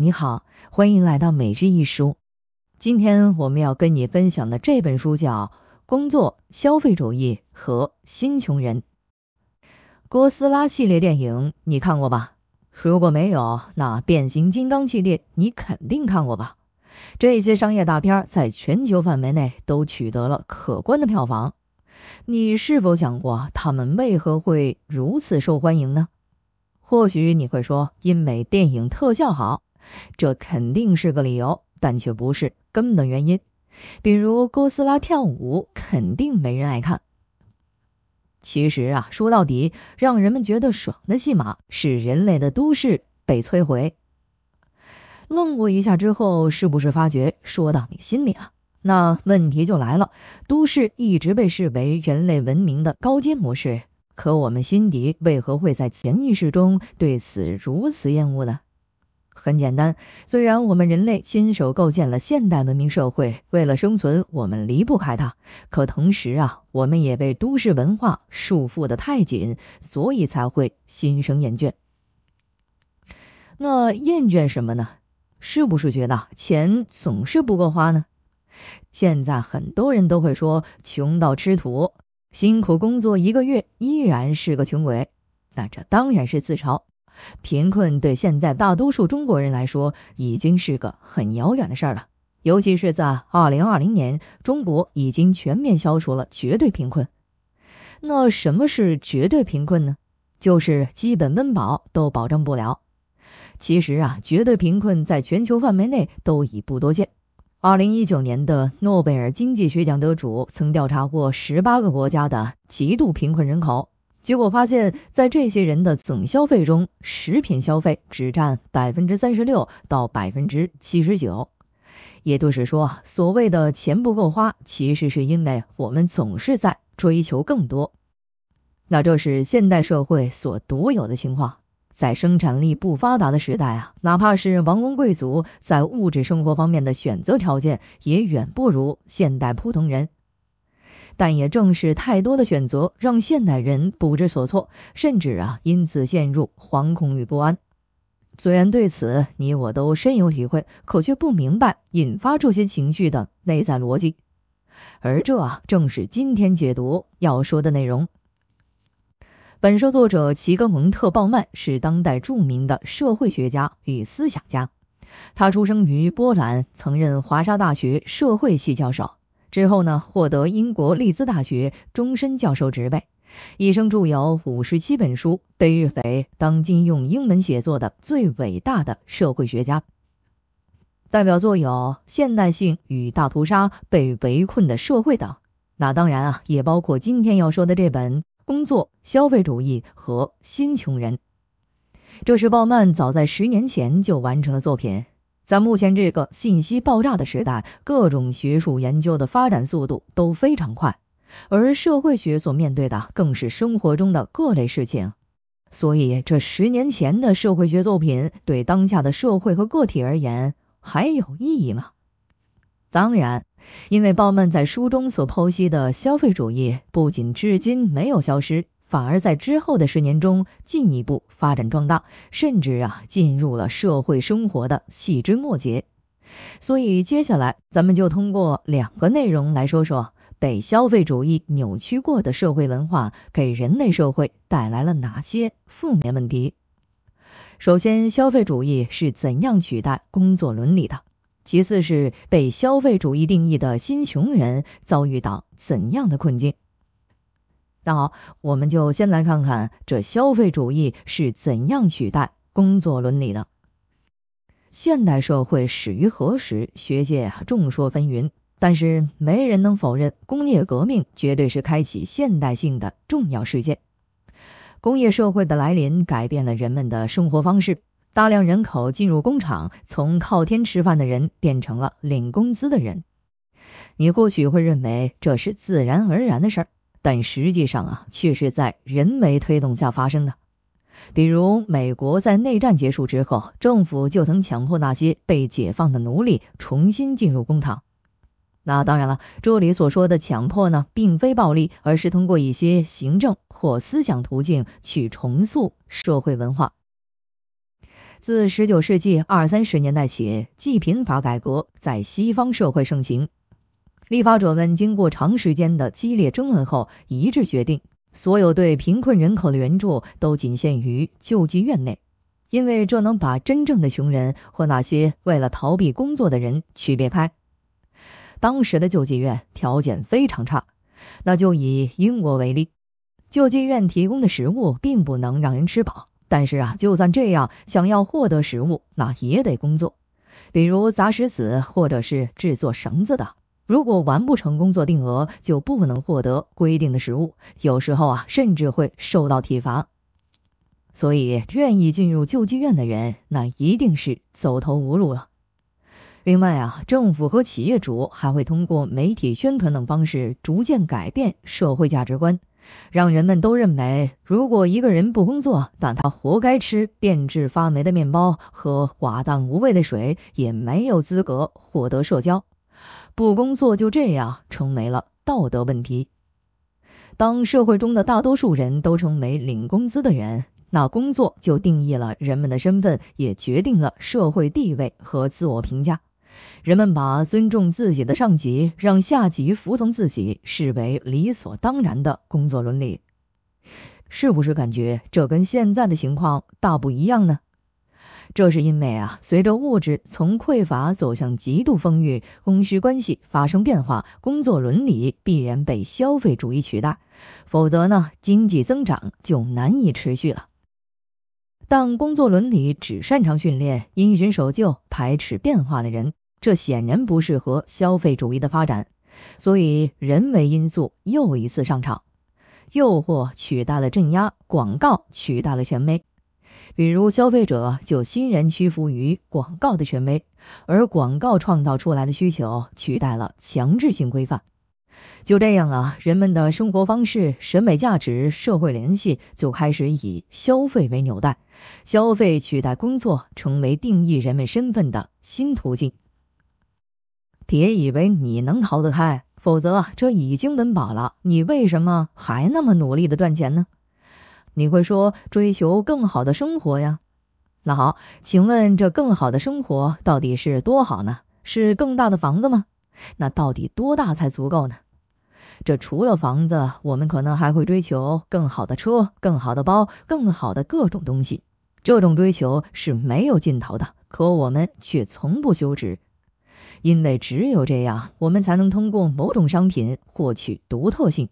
你好，欢迎来到每日一书。今天我们要跟你分享的这本书叫《工作、消费主义和新穷人》。哥斯拉系列电影你看过吧？如果没有，那变形金刚系列你肯定看过吧？这些商业大片在全球范围内都取得了可观的票房。你是否想过他们为何会如此受欢迎呢？或许你会说，英美电影特效好。这肯定是个理由，但却不是根本原因。比如哥斯拉跳舞，肯定没人爱看。其实啊，说到底，让人们觉得爽的戏码是人类的都市被摧毁。愣过一下之后，是不是发觉说到你心里啊？那问题就来了：都市一直被视为人类文明的高阶模式，可我们心底为何会在潜意识中对此如此厌恶呢？很简单，虽然我们人类亲手构建了现代文明社会，为了生存，我们离不开它。可同时啊，我们也被都市文化束缚的太紧，所以才会心生厌倦。那厌倦什么呢？是不是觉得钱总是不够花呢？现在很多人都会说穷到吃土，辛苦工作一个月依然是个穷鬼。那这当然是自嘲。贫困对现在大多数中国人来说，已经是个很遥远的事儿了。尤其是在2020年，中国已经全面消除了绝对贫困。那什么是绝对贫困呢？就是基本温饱都保证不了。其实啊，绝对贫困在全球范围内都已不多见。2019年的诺贝尔经济学奖得主曾调查过18个国家的极度贫困人口。结果发现，在这些人的总消费中，食品消费只占百分之三十六到百分之七十九，也就是说，所谓的“钱不够花”，其实是因为我们总是在追求更多。那这是现代社会所独有的情况。在生产力不发达的时代啊，哪怕是王公贵族，在物质生活方面的选择条件也远不如现代普通人。但也正是太多的选择，让现代人不知所措，甚至啊，因此陷入惶恐与不安。虽然对此你我都深有体会，可却不明白引发这些情绪的内在逻辑。而这啊，正是今天解读要说的内容。本书作者齐格蒙特鲍曼是当代著名的社会学家与思想家，他出生于波兰，曾任华沙大学社会系教授。之后呢，获得英国利兹大学终身教授职位，一生著有五十七本书，被誉为当今用英文写作的最伟大的社会学家。代表作有《现代性与大屠杀》《被围困的社会》等。那当然啊，也包括今天要说的这本《工作、消费主义和新穷人》。这是鲍曼早在十年前就完成的作品。在目前这个信息爆炸的时代，各种学术研究的发展速度都非常快，而社会学所面对的更是生活中的各类事情，所以这十年前的社会学作品对当下的社会和个体而言还有意义吗？当然，因为鲍曼在书中所剖析的消费主义不仅至今没有消失。反而在之后的十年中进一步发展壮大，甚至啊进入了社会生活的细枝末节。所以接下来咱们就通过两个内容来说说被消费主义扭曲过的社会文化给人类社会带来了哪些负面问题。首先，消费主义是怎样取代工作伦理的？其次是被消费主义定义的新穷人遭遇到怎样的困境？那好，我们就先来看看这消费主义是怎样取代工作伦理的。现代社会始于何时？学界众说纷纭，但是没人能否认工业革命绝对是开启现代性的重要事件。工业社会的来临改变了人们的生活方式，大量人口进入工厂，从靠天吃饭的人变成了领工资的人。你或许会认为这是自然而然的事儿。但实际上啊，却是在人为推动下发生的。比如，美国在内战结束之后，政府就曾强迫那些被解放的奴隶重新进入工厂。那当然了，这里所说的强迫呢，并非暴力，而是通过一些行政或思想途径去重塑社会文化。自19世纪二三十年代起，济贫法改革在西方社会盛行。立法者们经过长时间的激烈争论后，一致决定，所有对贫困人口的援助都仅限于救济院内，因为这能把真正的穷人或那些为了逃避工作的人区别开。当时的救济院条件非常差，那就以英国为例，救济院提供的食物并不能让人吃饱。但是啊，就算这样，想要获得食物，那也得工作，比如砸石子或者是制作绳子的。如果完不成工作定额，就不能获得规定的食物，有时候啊，甚至会受到体罚。所以，愿意进入救济院的人，那一定是走投无路了。另外啊，政府和企业主还会通过媒体宣传等方式，逐渐改变社会价值观，让人们都认为，如果一个人不工作，但他活该吃变质发霉的面包和寡淡无味的水，也没有资格获得社交。不工作就这样成为了道德问题。当社会中的大多数人都成为领工资的人，那工作就定义了人们的身份，也决定了社会地位和自我评价。人们把尊重自己的上级，让下级服从自己，视为理所当然的工作伦理。是不是感觉这跟现在的情况大不一样呢？这是因为啊，随着物质从匮乏走向极度丰裕，供需关系发生变化，工作伦理必然被消费主义取代，否则呢，经济增长就难以持续了。但工作伦理只擅长训练因循守旧、排斥变化的人，这显然不适合消费主义的发展，所以人为因素又一次上场，诱惑取代了镇压，广告取代了权威。比如，消费者就欣然屈服于广告的权威，而广告创造出来的需求取代了强制性规范。就这样啊，人们的生活方式、审美价值、社会联系就开始以消费为纽带，消费取代工作，成为定义人们身份的新途径。别以为你能逃得开，否则这已经温饱了。你为什么还那么努力的赚钱呢？你会说追求更好的生活呀？那好，请问这更好的生活到底是多好呢？是更大的房子吗？那到底多大才足够呢？这除了房子，我们可能还会追求更好的车、更好的包、更好的各种东西。这种追求是没有尽头的，可我们却从不休止，因为只有这样，我们才能通过某种商品获取独特性。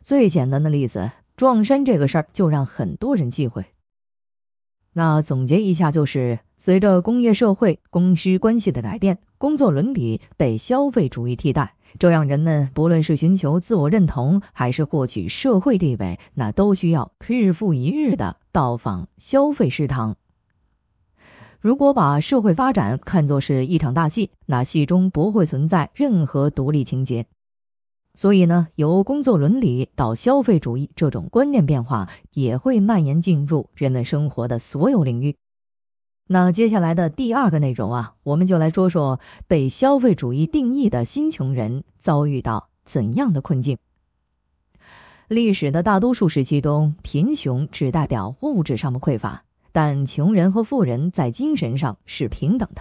最简单的例子。撞衫这个事儿就让很多人忌讳。那总结一下，就是随着工业社会供需关系的改变，工作伦理被消费主义替代，这样人们不论是寻求自我认同，还是获取社会地位，那都需要日复一日的到访消费市场。如果把社会发展看作是一场大戏，那戏中不会存在任何独立情节。所以呢，由工作伦理到消费主义这种观念变化，也会蔓延进入人们生活的所有领域。那接下来的第二个内容啊，我们就来说说被消费主义定义的新穷人遭遇到怎样的困境。历史的大多数时期中，贫穷只代表物质上的匮乏，但穷人和富人在精神上是平等的。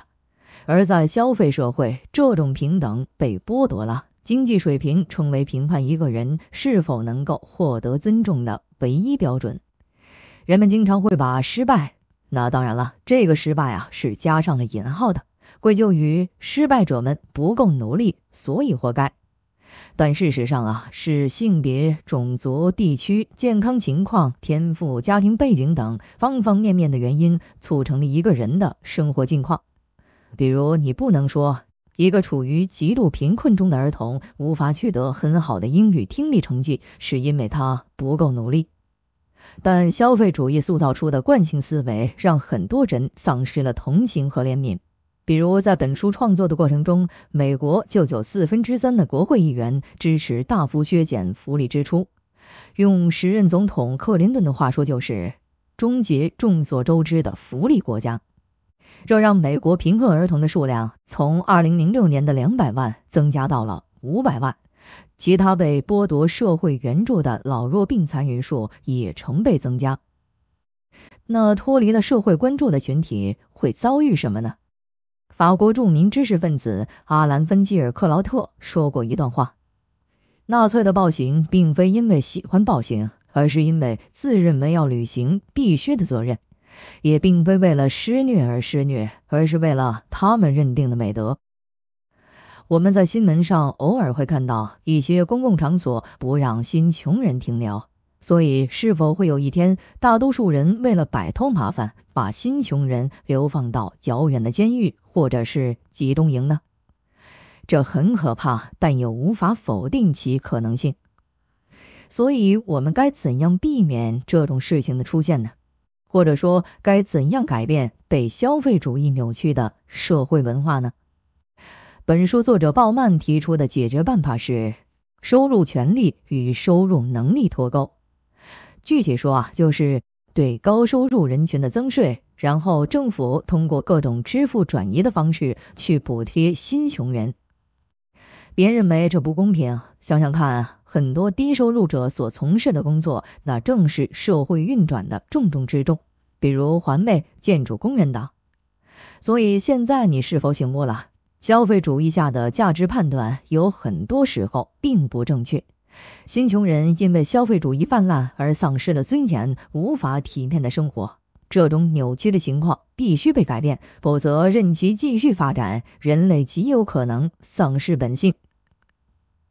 而在消费社会，这种平等被剥夺了。经济水平成为评判一个人是否能够获得尊重的唯一标准。人们经常会把失败，那当然了，这个失败啊是加上了引号的，归咎于失败者们不够努力，所以活该。但事实上啊，是性别、种族、地区、健康情况、天赋、家庭背景等方方面面的原因促成了一个人的生活境况。比如，你不能说。一个处于极度贫困中的儿童无法取得很好的英语听力成绩，是因为他不够努力。但消费主义塑造出的惯性思维，让很多人丧失了同情和怜悯。比如，在本书创作的过程中，美国就有四分之三的国会议员支持大幅削减福利支出。用时任总统克林顿的话说，就是终结众所周知的福利国家。这让美国贫困儿童的数量从2006年的200万增加到了500万，其他被剥夺社会援助的老弱病残人数也成倍增加。那脱离了社会关注的群体会遭遇什么呢？法国著名知识分子阿兰·芬基尔·克劳特说过一段话：“纳粹的暴行并非因为喜欢暴行，而是因为自认为要履行必须的责任。”也并非为了施虐而施虐，而是为了他们认定的美德。我们在新闻上偶尔会看到一些公共场所不让新穷人停留，所以是否会有一天，大多数人为了摆脱麻烦，把新穷人流放到遥远的监狱或者是集中营呢？这很可怕，但又无法否定其可能性。所以我们该怎样避免这种事情的出现呢？或者说，该怎样改变被消费主义扭曲的社会文化呢？本书作者鲍曼提出的解决办法是：收入权利与收入能力脱钩。具体说啊，就是对高收入人群的增税，然后政府通过各种支付转移的方式去补贴新穷人。别认为这不公平想想看。很多低收入者所从事的工作，那正是社会运转的重中之重，比如环卫、建筑工人等。所以，现在你是否醒悟了？消费主义下的价值判断有很多时候并不正确。新穷人因为消费主义泛滥而丧失了尊严，无法体面的生活。这种扭曲的情况必须被改变，否则任其继续发展，人类极有可能丧失本性。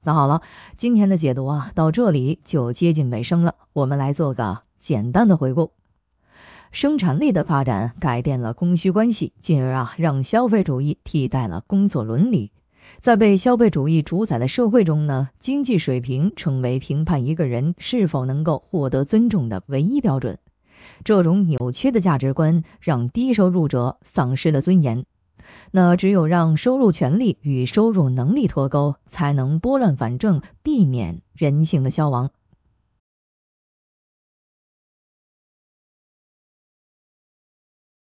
那好了，今天的解读啊，到这里就接近尾声了。我们来做个简单的回顾：生产力的发展改变了供需关系，进而啊，让消费主义替代了工作伦理。在被消费主义主宰的社会中呢，经济水平成为评判一个人是否能够获得尊重的唯一标准。这种扭曲的价值观让低收入者丧失了尊严。那只有让收入权利与收入能力脱钩，才能拨乱反正，避免人性的消亡。